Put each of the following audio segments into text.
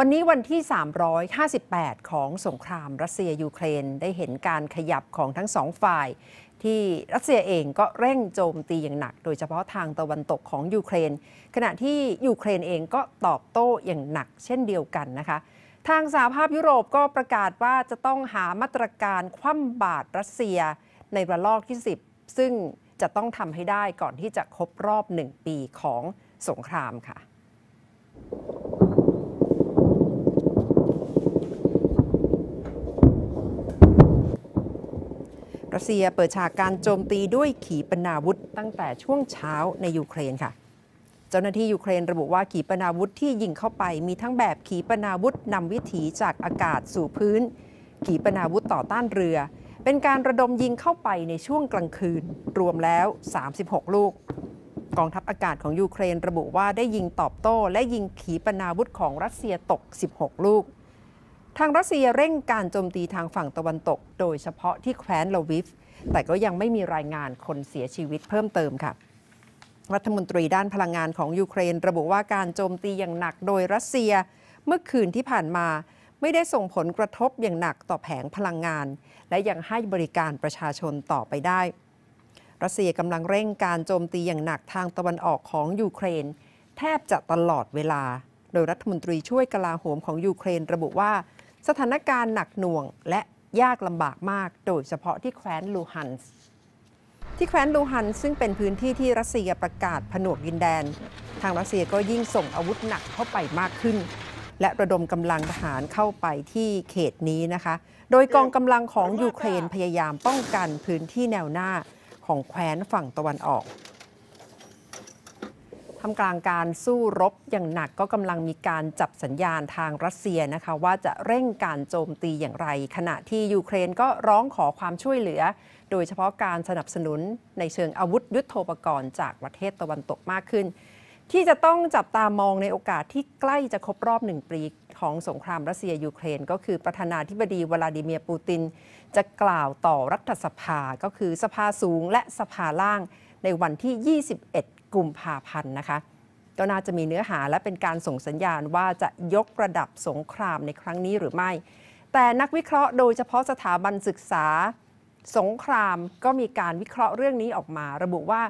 วันนี้วันที่ 358 ของสงคราม รัสเซียยูเครนได้เห็นการขยับของทั้งสองฝ่ายที่รัสเซียเองก็เร่งโจมตีอย่างหนัก โดยเฉพาะทางตะวันตกของยูเครนขณะที่ยูเครนเองก็ตอบโต้อย่างหนักเช่นเดียวกันนะคะ ทางสหภาพยุโรปก็ประกาศว่าจะต้องหามาตรการคว่ำบาตรรัสเซียในระลอกที่ 10 ซึ่งจะต้องทำให้ได้ก่อนที่จะครบรอบ1ปีของสงครามค่ะรัสเซียเปิดฉากการโจมตีด้วยขีปนาวุธตั้งแต่ช่วงเช้าในยูเครนค่ะ เจ้าหน้าที่ยูเครนระบุว่าขีปนาวุธที่ยิงเข้าไปมีทั้งแบบขีปนาวุธนำวิถีจากอากาศสู่พื้น ขีปนาวุธต่อต้านเรือ เป็นการระดมยิงเข้าไปในช่วงกลางคืนรวมแล้ว 36 ลูก กองทัพอากาศของยูเครนระบุว่าได้ยิงตอบโต้ และยิงขีปนาวุธของรัสเซียตก 16 ลูกทางรัสเซียเร่งการโจมตีทางฝั่งตะวันตก โดยเฉพาะที่แคว้นลาวิฟ แต่ก็ยังไม่มีรายงานคนเสียชีวิตเพิ่มเติมค่ะ รัฐมนตรีด้านพลังงานของยูเครน ระบุว่าการโจมตีอย่างหนักโดยรัสเซียเมื่อคืนที่ผ่านมาไม่ได้ส่งผลกระทบอย่างหนักต่อแผงพลังงาน และยังให้บริการประชาชนต่อไปได้ รัสเซียกำลังเร่งการโจมตีอย่างหนักทางตะวันออกของยูเครน แทบจะตลอดเวลา โดยรัฐมนตรีช่วยกลาโหมของยูเครน ระบุว่าสถานการณ์หนักหน่วงและยากลำบากมากโดยเฉพาะที่แคว้นลูฮันส์ที่แคว้นลูฮันซึ่งเป็นพื้นที่ที่รัสเซียประกาศผนวกดินแดน ทางรัสเซียก็ยิ่งส่งอาวุธหนักเข้าไปมากขึ้น และระดมกำลังทหารเข้าไปที่เขตนี้นะคะ โดยกองกำลังของยูเครนพยายามป้องกันพื้นที่แนวหน้าของแคว้นฝั่งตะวันออกทำกลางการสู้รบอย่างหนักก็กำลังมีการจับสัญญาณทางรัสเซียนะคะว่าจะเร่งการโจมตีอย่างไร ขณะที่ยูเครนก็ร้องขอความช่วยเหลือ โดยเฉพาะการสนับสนุนในเชิงอาวุธยุโทโธปกรณ์จากประเทศตะวันตกมากขึ้น ที่จะต้องจับตามองในโอกาสที่ใกล้จะครบรอบหนึ่งปีของสงครามรัสเซียยูเครน ก็คือประธานาธิบดีวลาดิเมียร์ปูตินจะกล่าวต่อรัฐสภาก็คือสภาสูงและสภาล่างในวันที่ 21 กุมภาพันธ์นะคะ ก็น่าจะมีเนื้อหาและเป็นการส่งสัญญาณว่าจะยกระดับสงครามในครั้งนี้หรือไม่ แต่นักวิเคราะห์โดยเฉพาะสถาบันศึกษาสงครามก็มีการวิเคราะห์เรื่องนี้ออกมา ระบุว่า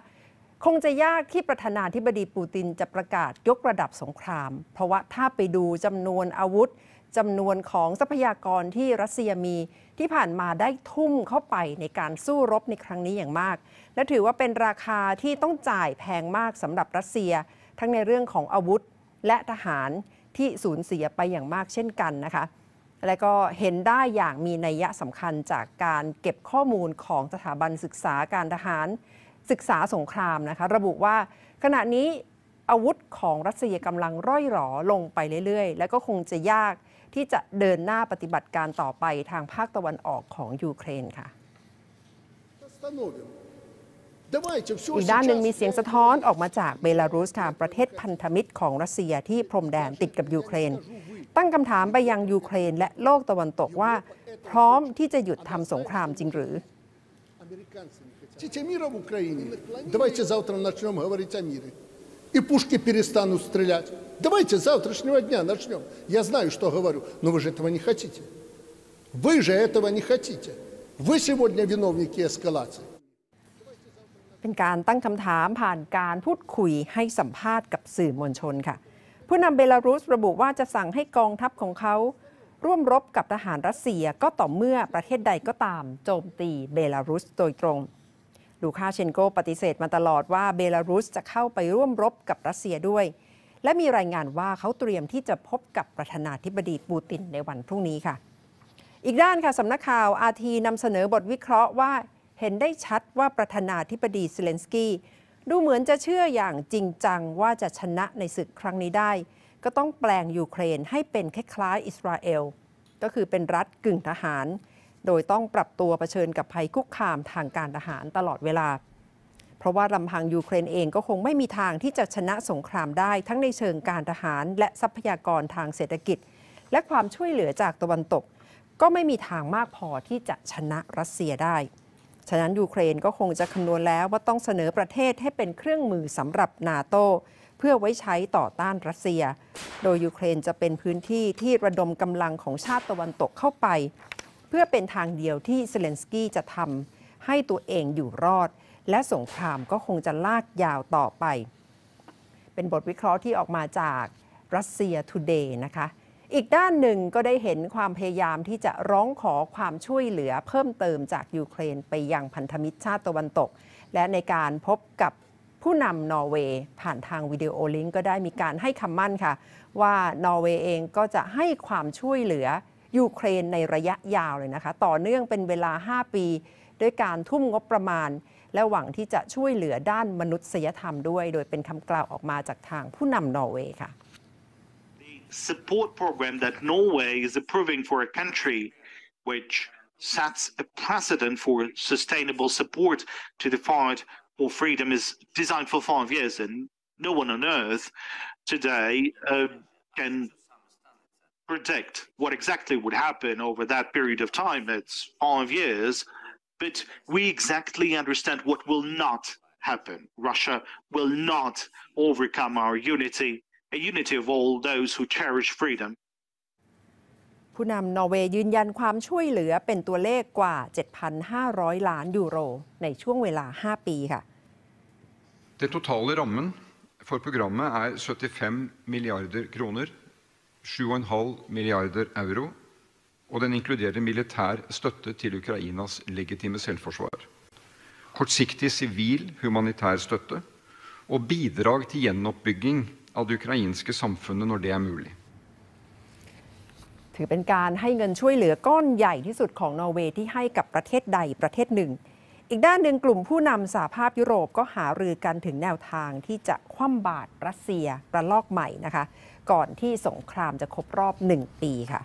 คงจะยากที่ประธานาธิบดีปูตินจะประกาศยกระดับสงคราม เพราะว่าถ้าไปดูจำนวนอาวุธจำนวนของทรัพยากรที่รัสเซียมีที่ผ่านมาได้ทุ่มเข้าไปในการสู้รบในครั้งนี้อย่างมาก และถือว่าเป็นราคาที่ต้องจ่ายแพงมากสำหรับรัสเซีย ทั้งในเรื่องของอาวุธและทหารที่สูญเสียไปอย่างมากเช่นกันนะคะ และก็เห็นได้อย่างมีนัยยะสำคัญจากการเก็บข้อมูลของสถาบันศึกษาการทหารศึกษาสงครามนะคะ ระบุว่าขณะนี้อาวุธของรัสเซียกำลังร่อยหรอลงไปเรื่อยๆ และก็คงจะยากที่จะเดินหน้าปฏิบัติการต่อไปทางภาคตะวันออกของยูเครนค่ะอีกด้านหนึ่งมีเสียงสะท้อนออกมาจากเบลารุสค่ะประเทศพันธมิตรของรัสเซียที่พรมแดนติดกับยูเครน ตั้งคำถามไปยังยูเครน และโลกตะวันตกว่าพร้อมที่จะหยุดทำสงครามจริงหรือ х завтра начнем говорить о мире. И пушки перестанут стрелять. Давайте с завтрашнего дня начнем. Я знаю, что говорю, но вы же этого не хотите. Вы же этого не хотите. Вы сегодня виновники эскалации. เป็นการตั้งคำถามผ่านการพูดคุยให้สัมภาษณ์กับสื่อมวลชนค่ะผู้นำเบลารุสระบุว่าจะสั่งให้กองทัพของเขาร่วมรบกับทหารรัสเซียก็ต่อเมื่อ ประเทศใดก็ตาม โจมตีเบลารุสโดยตรง ลูคาเชนโกปฏิเสธมาตลอดว่า เบลารุสจะเข้าไปร่วมรบกับรัสเซียด้วยและมีรายงานว่าเขาเตรียมที่จะพบกับ ประธานาธิบดีปูตินในวันพรุ่งนี้ค่ะ อีกด้านค่ะ สำนักข่าวอาทีนำเสนอบทวิเคราะห์ว่า เห็นได้ชัดว่าประธานาธิบดีเซเลนสกี้ดูเหมือนจะเชื่ออย่างจริงจังว่าจะชนะในศึกครั้งนี้ได้ ก็ต้องแปลงยูเครนให้เป็นคล้ายๆอิสราเอล ก็คือเป็นรัฐกึ่งทหาร โดยต้องปรับตัวเผชิญกับภัยคุกคามทางการทหารตลอดเวลาเพราะว่าลำพังยูเครนเองก็คงไม่มีทางที่จะชนะสงครามได้ ทั้งในเชิงการทหารและทรัพยากรทางเศรษฐกิจ และความช่วยเหลือจากตะวันตก ก็ไม่มีทางมากพอที่จะชนะรัสเซียได้ ฉะนั้นยูเครนก็คงจะคำนวณแล้วว่าต้องเสนอประเทศให้เป็นเครื่องมือสำหรับนาโตเพื่อไว้ใช้ต่อต้านรัสเซีย โดยยูเครนจะเป็นพื้นที่ที่ระดมกำลังของชาติตะวันตกเข้าไป เพื่อเป็นทางเดียวที่เซเลนสกี้จะทำให้ตัวเองอยู่รอดและสงครามก็คงจะลากยาวต่อไป เป็นบทวิเคราะห์ที่ออกมาจากรัสเซียทูเดย์นะคะ อีกด้านหนึ่งก็ได้เห็นความพยายามที่จะร้องขอความช่วยเหลือเพิ่มเติมจากยูเครนไปยังพันธมิตรชาติตะวันตก และในการพบกับผู้นำนอร์เวย์ผ่านทางวิดีโอลิงก์ก็ได้มีการให้คำมั่นค่ะ ว่านอร์เวย์เองก็จะให้ความช่วยเหลือยูเครนในระยะยาวเลยนะคะต่อเนื่องเป็นเวลา 5 ปีด้วยการทุ่มงบประมาณและหวังที่จะช่วยเหลือด้านมนุษยธรรมด้วยโดยเป็นคำกล่าวออกมาจากทางผู้นำนอร์เวย์ค่ะ support program that Norway is approving for a country which sets a precedent for sustainable support to the fight for freedom is designed for five years and no one on earth today uh, can predict what exactly would happen over that period of time. It's five years. But we exactly understand what will not happen. Russia will not overcome our unity, a unity of all those who cherish freedom. ผู้นำนอร์เวย์ยืนยันความช่วยเหลือเป็นตัวเลขกว่า 7,500ล้านยูโร ในช่วงเวลา 5 ปีค่ะ Det totale rammen for programmet er 75 milliarder kroner, 7,5 milliarder euro og den inkluderer militær støtte til Ukrainas legitime selvforsvar, kortsiktig sivil humanitær støtte og bidrag til gjenoppbygging av det ukrainske samfunnet når det er mulig. ถือเป็นการให้เงินช่วยเหลือก้อนใหญ่ที่สุดของนอร์เวย์ที่ให้กับประเทศใดประเทศหนึ่งอีกด้านหนึ่งกลุ่มผู้นำสหภาพยุโรปก็หารือกันถึงแนวทางที่จะคว่ำบาตรรัสเซียระลอกใหม่นะคะก่อนที่สงครามจะครบรอบหนึ่งปีค่ะ